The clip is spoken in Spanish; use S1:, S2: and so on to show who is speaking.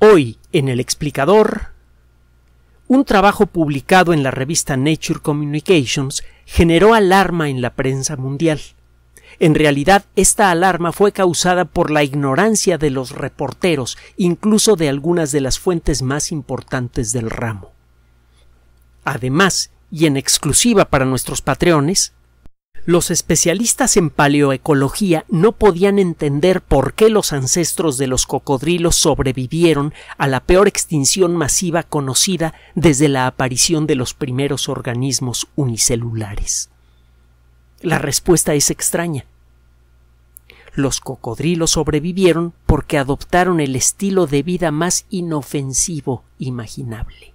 S1: Hoy, en el explicador, un trabajo publicado en la revista Nature Communications generó alarma en la prensa mundial. En realidad, esta alarma fue causada por la ignorancia de los reporteros, incluso de algunas de las fuentes más importantes del ramo. Además, y en exclusiva para nuestros patreones, los especialistas en paleoecología no podían entender por qué los ancestros de los cocodrilos sobrevivieron a la peor extinción masiva conocida desde la aparición de los primeros organismos unicelulares. La respuesta es extraña. Los cocodrilos sobrevivieron porque adoptaron el estilo de vida más inofensivo imaginable.